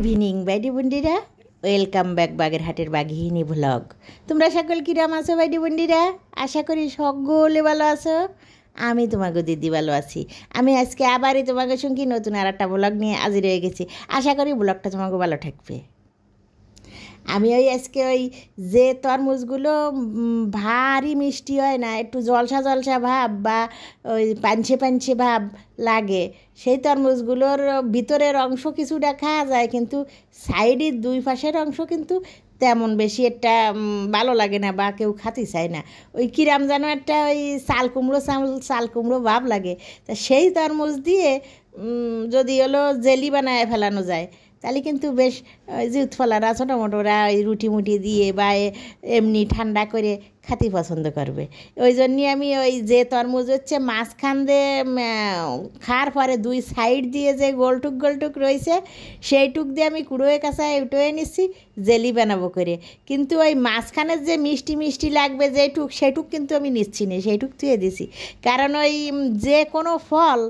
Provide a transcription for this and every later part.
evening বাইডি বন্ডিরা welcome back বাগেরহাটের বাঘিনী ভ্লগ তোমরা সকল কিরাম আছো বাইডি বন্ডিরা আশা করি সকলে ভালো আছো আমি তোমাকে দিদি ভালো আছি আমি আজকে আবারই তোমাকে সঙ্গে নতুন আর একটা ব্লগ নিয়ে আজি রয়ে গেছি আশা করি ব্লগটা তোমাকে ভালো থাকবে আমি ওই আজকে ওই যে তরমুজগুলো ভারী মিষ্টি হয় না একটু জলসা জলসা ভাব বা ওই পাঞ্ছে পাঞ্ছে ভাব লাগে সেই তরমুজগুলোর ভিতরের অংশ কিছুটা খাওয়া যায় কিন্তু সাইডের দুই পাশের অংশ কিন্তু তেমন বেশি একটা ভালো লাগে না বা কেউ খাতে চায় না ওই কিরাম যেন একটা ওই চাল কুমড়ো চাল কুমড়ো ভাব লাগে তা সেই তরমুজ দিয়ে যদি হলো জেলি বানায় ফেলানো যায় তাহলে কিন্তু বেশ জুত ফলারা ছোটো মোটোরা ওই রুটি মুটি দিয়ে বা এমনি ঠান্ডা করে খাতে পছন্দ করবে ওই জন্যই আমি ওই যে তরমুজ হচ্ছে মাঝখান দিয়ে খাওয়ার পরে দুই সাইড দিয়ে যে গোলটুক গোলটুক রয়েছে সেইটুক দিয়ে আমি কুড়োয় কাঁচায় উঠোয়ে নিচ্ছি জেলি বানাবো করে কিন্তু ওই মাঝখানের যে মিষ্টি মিষ্টি লাগবে যেটুক সেটুক কিন্তু আমি নিচ্ছি না সেইটুক তুয়ে দিছি কারণ ওই যে কোনো ফল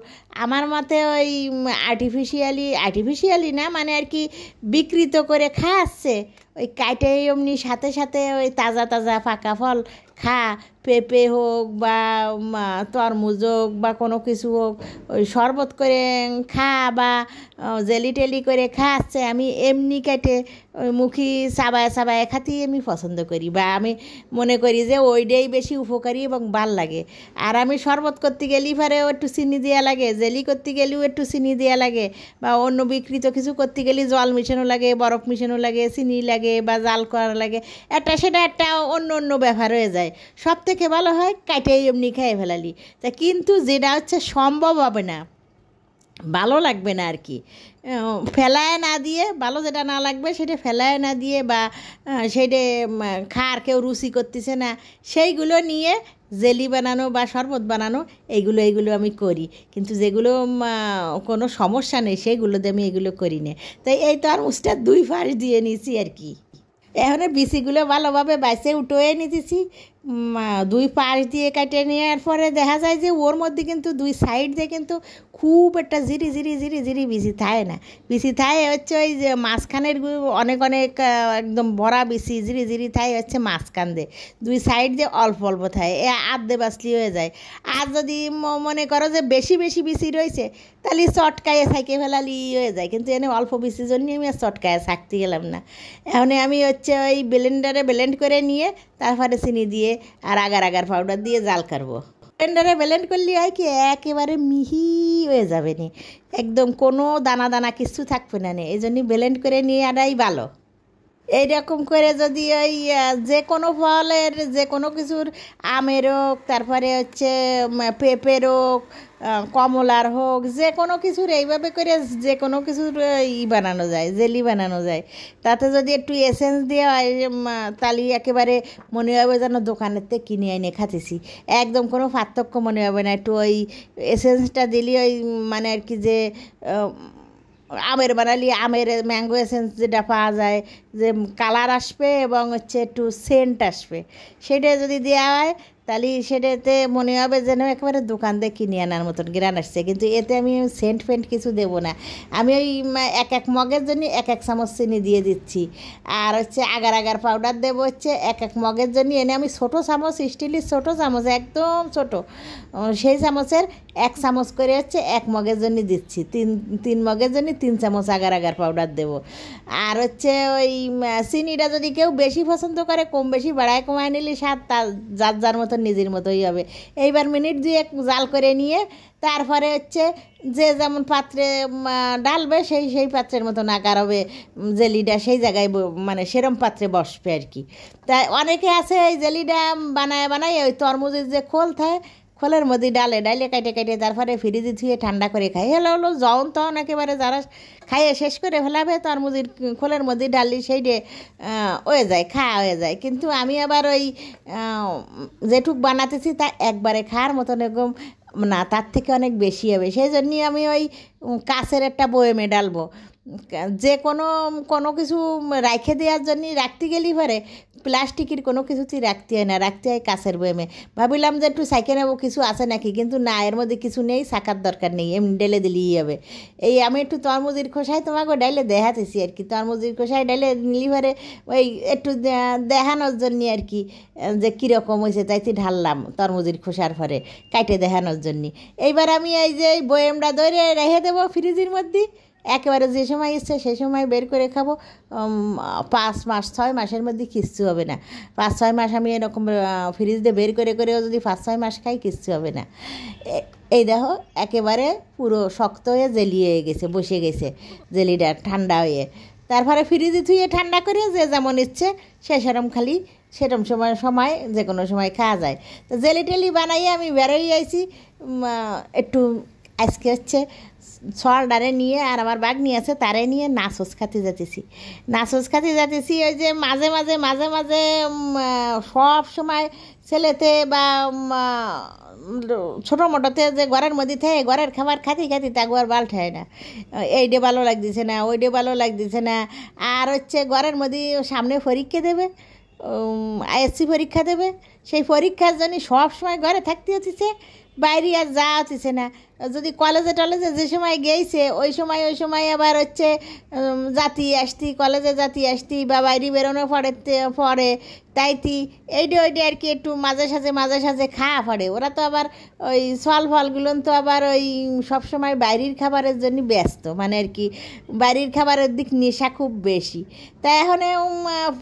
আমার মতে ওই আর্টিফিশিয়ালি আর্টিফিশিয়ালি না মানে আর কি বিকৃত করে খাওয়াচ্ছে ওই কাইটে অমনি সাথে সাথে ওই তাজা তাজা ফাঁকা ফল খা পেঁপে হোক বা তরমুজ হোক বা কোনো কিছু হোক ওই শরবত করে খা বা জেলি টেলি করে খা আসছে আমি এমনি কেটে ওই মুখি সাবায় সাবায় খাতেই আমি পছন্দ করি বা আমি মনে করি যে ওইটাই বেশি উপকারী এবং ভাল লাগে আর আমি শরবত করতে গেলেই পরে একটু চিনি দেওয়া লাগে জেলি করতে গেলেও একটু চিনি দেওয়া লাগে বা অন্য বিকৃত কিছু করতে গেলে জল মিশানো লাগে বরফ মিশানো লাগে চিনি লাগে বা জাল করা লাগে একটা সেটা একটা অন্য অন্য ব্যাপার হয়ে যায় যায় সব থেকে ভালো হয় কাটিয়ে এমনি খেয়ে ফেলালি তা কিন্তু যেটা হচ্ছে সম্ভব হবে না ভালো লাগবে না আর কি ফেলায় না দিয়ে ভালো যেটা না লাগবে সেটা ফেলায় না দিয়ে বা সেটা খার কেউ রুচি করতেছে না সেইগুলো নিয়ে জেলি বানানো বা শরবত বানানো এইগুলো এইগুলো আমি করি কিন্তু যেগুলো কোনো সমস্যা নেই সেইগুলোতে আমি এগুলো করি না তাই এই তো আর মুসটা দুই ফাঁস দিয়ে নিছি আর কি এখন বিচিগুলো ভালোভাবে বাইসে উঠোয়ে নিতেছি দুই পাশ দিয়ে কেটে নেওয়ার পরে দেখা যায় যে ওর মধ্যে কিন্তু দুই সাইড দিয়ে কিন্তু খুব একটা জিরি জিরি জিরি জিরি বিচি থায় না বিচি থায় হচ্ছে ওই যে মাঝখানের অনেক অনেক একদম বড়া বিচি জিরি জিরি থায় হচ্ছে মাঝখান দিয়ে দুই সাইড দিয়ে অল্প অল্প থাকে এ আধ দিয়ে হয়ে যায় আর যদি মনে করো যে বেশি বেশি বিচি রয়েছে তাহলে চটকায়ে সাইকে ফেলালি হয়ে যায় কিন্তু এনে অল্প বিচির জন্যই আমি আর চটকায়ে থাকতে গেলাম না এখন আমি হচ্ছে ওই ব্লেন্ডারে ব্লেন্ড করে নিয়ে তারপরে চিনি দিয়ে আর আগার আগার পাউডার দিয়ে জাল করবো ব্লেন্ডারে ব্লেন্ড করলে হয় কি একেবারে মিহি হয়ে যাবে নি একদম কোনো দানা দানা কিছু থাকবে না এই জন্য ব্লেন্ড করে নিয়ে আনাই ভালো এইরকম করে যদি ওই যে কোনো ফলের যে কোনো কিছুর আমের হোক তারপরে হচ্ছে পেঁপের হোক কমলার হোক যে কোনো কিছুর এইভাবে করে যে কোনো কিছুর ই বানানো যায় জেলি বানানো যায় তাতে যদি একটু এসেন্স দেওয়া হয় তাহলে একেবারে মনে হবে যেন দোকানের থেকে কিনে এনে খাতেছি একদম কোনো পার্থক্য মনে হবে না একটু ওই এসেন্সটা দিলে ওই মানে আর কি যে আমের বানালি আমের ম্যাঙ্গো এসেন্স যেটা পাওয়া যায় যে কালার আসবে এবং হচ্ছে একটু সেন্ট আসবে সেটা যদি দেওয়া হয় তাহলে সেটাতে মনে হবে যেন একেবারে দোকান দিয়ে কিনে আনার মতন গ্রান আসছে কিন্তু এতে আমি সেন্ট ফেন্ট কিছু দেব না আমি ওই এক এক মগের জন্য এক এক চামচ চিনি দিয়ে দিচ্ছি আর হচ্ছে আগার আগার পাউডার দেবো হচ্ছে এক এক মগের জন্য এনে আমি ছোটো চামচ স্টিলের ছোটো চামচ একদম ছোট সেই চামচের এক চামচ করে হচ্ছে এক মগের জন্য দিচ্ছি তিন তিন মগের জন্য তিন চামচ আগার আগার পাউডার দেবো আর হচ্ছে ওই চিনিটা যদি কেউ বেশি পছন্দ করে কম বেশি বাড়ায় কমায় নিলে স্বাদ তার যার যার মতো নিজের মতোই হবে এইবার মিনিট এক জাল করে নিয়ে তারপরে হচ্ছে যে যেমন পাত্রে ডালবে সেই সেই পাত্রের মতো নাকার হবে জেলিটা সেই জায়গায় মানে সেরম পাত্রে বসবে আর কি তাই অনেকে আছে এই জেলিটা বানায় বানায় ওই তরমুজের যে খোল থাকে খোলের মধ্যে ডালে ডালে কাইটে কেটে তারপরে ফ্রিজে ধুয়ে ঠান্ডা করে খাই হলো হলো জন তখন একেবারে যারা খাইয়ে শেষ করে ফেলাবে তরমুজির খোলের মধ্যে ডালি সেইটে হয়ে যায় খাওয়া হয়ে যায় কিন্তু আমি আবার ওই যেটুক বানাতেছি তা একবারে খাওয়ার মতন এরকম না তার থেকে অনেক বেশি হবে সেই জন্যই আমি ওই কাছের একটা বয়েমে ডালবো যে কোনো কোনো কিছু রাখে দেওয়ার জন্য রাখতে গেলেই পারে প্লাস্টিকের কোনো কিছুতেই রাখতে হয় না রাখতে হয় কাছের বয়েমে ভাবিলাম যে একটু সাইকে নেবো কিছু আছে নাকি কিন্তু না এর মধ্যে কিছু নেই সাকার দরকার নেই এমনি ডেলে দিলেই হবে এই আমি একটু তরমুজির খোসায় তোমাকে ডাইলে দেখাতেছি আর কি তরমুজির খোসায় ডাইলে নিলিভারে ওই একটু দেখানোর জন্য আর কি যে কীরকম হয়েছে তাইতে ঢাললাম তরমুজির খোসার পরে কাটে দেখানোর জন্য এইবার আমি এই যে বয়েমটা ধরে রেখে দেবো ফ্রিজের মধ্যে একেবারে যে সময় ইচ্ছে সে সময় বের করে খাবো পাঁচ মাস ছয় মাসের মধ্যে কিচ্ছু হবে না পাঁচ ছয় মাস আমি এরকম ফ্রিজ দিয়ে বের করে করেও যদি পাঁচ ছয় মাস খাই কিচ্ছু হবে না এই দেখো একেবারে পুরো শক্ত হয়ে জেলি হয়ে গেছে বসে গেছে জেলিটা ঠান্ডা হয়ে তারপরে ফ্রিজে ধুয়ে ঠান্ডা করে যে যেমন ইচ্ছে সে সেরম খালি সেরম সময় সময় যে কোনো সময় খাওয়া যায় তো জেলি টেলি বানাইয়ে আমি বেরোই আইছি একটু আজকে হচ্ছে সর্ডারে নিয়ে আর আমার বাঘ নিয়ে আছে তারে নিয়ে নাসস খাতে যেতেছি নাসস খাতে যাতেছি ওই যে মাঝে মাঝে মাঝে মাঝে সব সময় ছেলেতে বা ছোটো মোটোতে যে ঘরের মধ্যে থাকে ঘরের খাবার খাতি খাতি তা ঘর বাল ঠায় না এই ডে ভালো লাগতেছে না ওই ডে ভালো লাগতেছে না আর হচ্ছে ঘরের মধ্যে সামনে পরীক্ষা দেবে আইএসসি পরীক্ষা দেবে সেই পরীক্ষার জন্য সব সময় ঘরে থাকতে হচ্ছে বাইরে আর যা হচ্ছে না যদি কলেজে টলেজে যে সময় গেইছে ওই সময় ওই সময় আবার হচ্ছে জাতি আসতি কলেজে জাতি আসতি বা বাইরে বেরোনো পরে পরে তাইতি এইটা ওইটা আর কি একটু মাঝে সাঝে মাঝে সাঝে খাওয়া পড়ে ওরা তো আবার ওই ফল ফলগুলো তো আবার ওই সবসময় বাইরের খাবারের জন্য ব্যস্ত মানে আর কি বাইরের খাবারের দিক নেশা খুব বেশি তাই এখন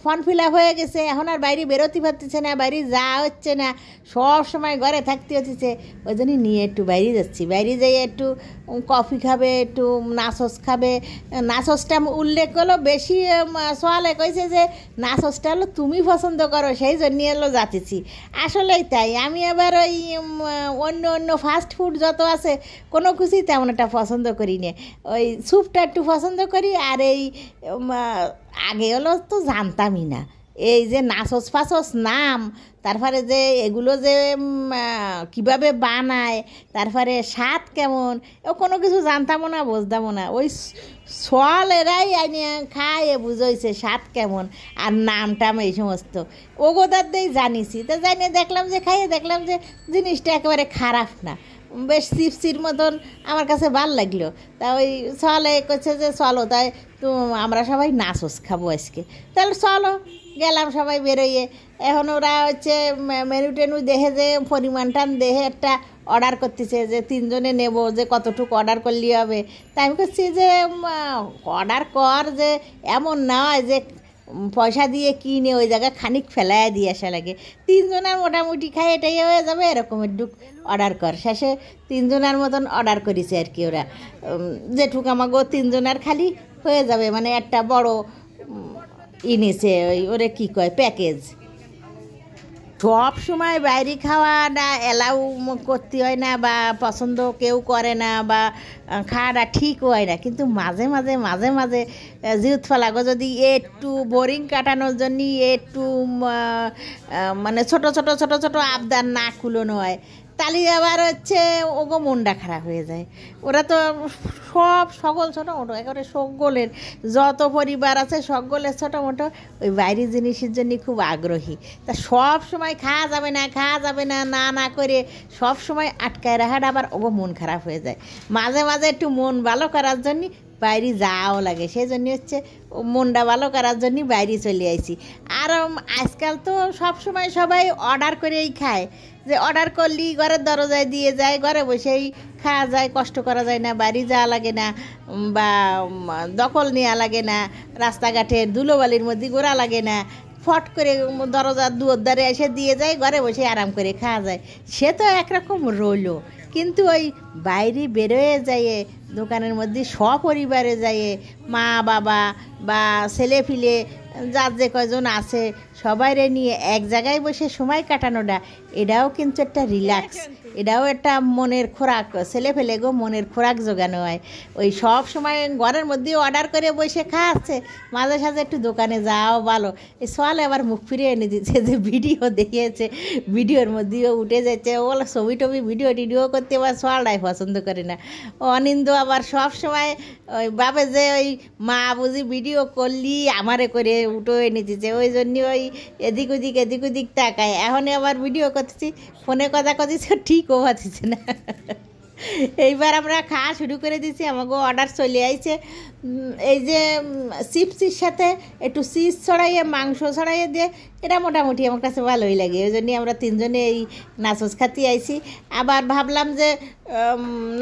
ফর্ম ফিল আপ হয়ে গেছে এখন আর বাইরে বেরোতে পারতেছে না বাইরে যাওয়া হচ্ছে না সব সময় ঘরে থাকতে হচ্ছে ওই জন্য নিয়ে একটু বাইরে যাচ্ছি বাইরে বাইরে যাই একটু কফি খাবে একটু নাচস খাবে নাচসটা উল্লেখ করলো বেশি সোয়ালে কইছে যে নাচসটা হলো তুমি পছন্দ করো সেই জন্য এলো যাতেছি আসলেই তাই আমি আবার ওই অন্য অন্য ফাস্ট ফুড যত আছে কোনো খুশি তেমন একটা পছন্দ করি না ওই স্যুপটা একটু পছন্দ করি আর এই আগে হলো তো জানতামই না এই যে নাচস ফাসস নাম তারপরে যে এগুলো যে কিভাবে বানায় তারপরে স্বাদ কেমন ও কোনো কিছু জানতামও না বুঝতামও না ওই সল এরাই খায় বুঝাইছে স্বাদ কেমন আর নাম টাম এই সমস্ত ওগোদার দিয়েই জানিছি তো জানিয়ে দেখলাম যে খাইয়ে দেখলাম যে জিনিসটা একেবারে খারাপ না বেশ চিপসির মতন আমার কাছে ভাল লাগলো তা ওই চলে করছে যে চলো তাই তো আমরা সবাই নাচস খাবো আজকে তাহলে চলো গেলাম সবাই বেরোয়ে এখন ওরা হচ্ছে মেনু টেনু দেখে যে পরিমাণটা দেখে একটা অর্ডার করতেছে যে তিনজনে নেব যে কতটুকু অর্ডার করলে হবে তাই আমি করছি যে অর্ডার কর যে এমন নয় যে পয়সা দিয়ে কিনে ওই জায়গায় খানিক ফেলায় দিয়ে আসা লাগে তিনজনের মোটামুটি খায় এটাই হয়ে যাবে এরকমের ডুক অর্ডার কর শেষে তিনজনের মতন অর্ডার করেছে আর কি ওরা যেটুক আমাকে তিনজনের খালি হয়ে যাবে মানে একটা বড় ইনিছে ওই ওরে কী কয় প্যাকেজ সব সময় বাইরে খাওয়াটা অ্যালাউ করতে হয় না বা পছন্দ কেউ করে না বা খাওয়াটা ঠিক হয় না কিন্তু মাঝে মাঝে মাঝে মাঝে জিউত ফলাগো যদি একটু বোরিং কাটানোর জন্য একটু মানে ছোট ছোট ছোট ছোট আবদার না খুলনো হয় তালি আবার হচ্ছে ওগো মনটা খারাপ হয়ে যায় ওরা তো সব সকল ছোটো মোটো একেবারে সকলের যত পরিবার আছে সকলের ছোটো মোটো ওই বাইরে জিনিসের জন্য খুব আগ্রহী তা সব সময় খাওয়া যাবে না খাওয়া যাবে না না না করে সব সময় আটকায় রাখাটা আবার ওগো মন খারাপ হয়ে যায় মাঝে মাঝে একটু মন ভালো করার জন্য বাইরে যাও লাগে সেই জন্য হচ্ছে মনটা ভালো করার জন্য বাইরে চলে আসি আর আজকাল তো সব সময় সবাই অর্ডার করেই খায় যে অর্ডার করলি ঘরের দরজায় দিয়ে যায় ঘরে বসেই খাওয়া যায় কষ্ট করা যায় না বাড়ি যাওয়া লাগে না বা দখল নেওয়া লাগে না রাস্তাঘাটে ধুলোবালির মধ্যে ঘোরা লাগে না ফট করে দরজার দুয়ারে এসে দিয়ে যায় ঘরে বসে আরাম করে খাওয়া যায় সে তো একরকম রইল কিন্তু ওই বাইরে বেরোয়ে যায় দোকানের মধ্যে সপরিবারে যাইয়ে মা বাবা বা ছেলে ফিলে যার যে কয়জন আছে সবাইরে নিয়ে এক জায়গায় বসে সময় কাটানোটা এটাও কিন্তু একটা রিল্যাক্স হ্যাঁ, এটাও একটা মনের খোরাক ছেলে ফেলে গো মনের খোরাক জোগানো হয় ওই সব সময় ঘরের মধ্যে অর্ডার করে বসে খাওয়াচ্ছে মাঝে সাঝে একটু দোকানে যাও ভালো এই সোয়াল আবার মুখ ফিরিয়ে এনে দিচ্ছে যে ভিডিও দেখিয়েছে ভিডিওর মধ্যেও উঠে যাচ্ছে ও ছবি টবি ভিডিও টিডিও করতে আবার সোয়ালটাই পছন্দ করে না অনিন্দ আবার সব সময় ওই ভাবে যে ওই মা বুঝি ভিডিও করলি আমারে করে উঠো এনেছে ওই জন্য ওই এদিক ওদিক এদিক ওদিক তাকায় এখন আবার ভিডিও করতেছি ফোনে কথা করতেছি ঠিক হচ্ছে না এইবার আমরা খাওয়া শুরু করে দিছি আমাকে অর্ডার চলে আইছে এই যে চিপসির সাথে একটু চিজ ছড়াইয়ে মাংস ছড়াইয়ে দিয়ে এটা মোটামুটি আমার কাছে ভালোই লাগে ওই জন্যই আমরা তিনজনে এই নাচস খাতে আইছি আবার ভাবলাম যে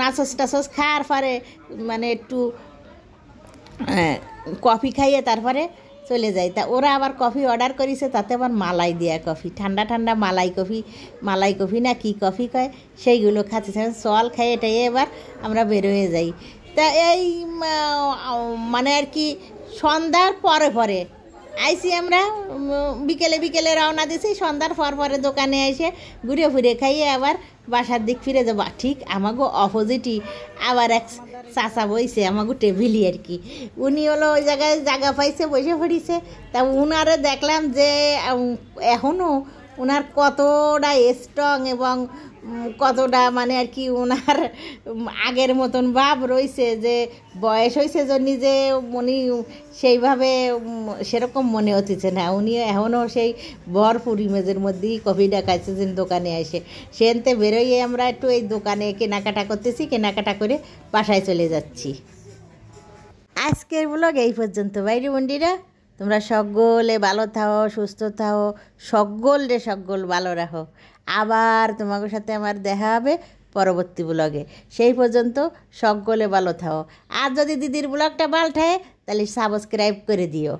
নাচস টাচস খাওয়ার পরে মানে একটু হ্যাঁ, কফি খাইয়ে তারপরে চলে যাই তা ওরা আবার কফি অর্ডার করেছে তাতে আবার মালাই দেওয়া কফি ঠান্ডা ঠান্ডা মালাই কফি মালাই কফি না কি কফি খায় সেইগুলো খাচ্ছে সল খাই এটাই এবার আমরা বেরোয়ে যাই তা এই মানে আর কি সন্ধ্যার পরে পরে আইসি আমরা বিকেলে বিকেলে রওনা দিছি সন্ধ্যার পর পরে দোকানে এসে ঘুরে ফুরে খাইয়ে আবার বাসার দিক ফিরে যাব ঠিক আমাগো অপোজিটই আবার এক চাচা বইছে আমাগো টেবিলি আর কি উনি হলো ওই জায়গায় জায়গা পাইছে বসে পড়িছে তা উনারে দেখলাম যে এখনও ওনার কতটা স্ট্রং এবং কতটা মানে আর কি ওনার আগের মতন ভাব রয়েছে যে বয়স হয়েছে জন্য যে উনি সেইভাবে সেরকম মনে হতেছে না উনি এখনও সেই ভরপুর ইমেজের মধ্যেই ডাকাইছে যে দোকানে এসে সেনতে বেরোইয়ে আমরা একটু এই দোকানে কেনাকাটা করতেছি কেনাকাটা করে বাসায় চলে যাচ্ছি আজকের ব্লগ এই পর্যন্ত বাইরে বন্ডিরা তোমরা সকলে ভালো থাও সুস্থ থাও সকল রে সকল ভালো রাখো আবার তোমাদের সাথে আমার দেখা হবে পরবর্তী ব্লগে সেই পর্যন্ত সকলে ভালো থাও আর যদি দিদির ব্লগটা বাল্টায় তাহলে সাবস্ক্রাইব করে দিও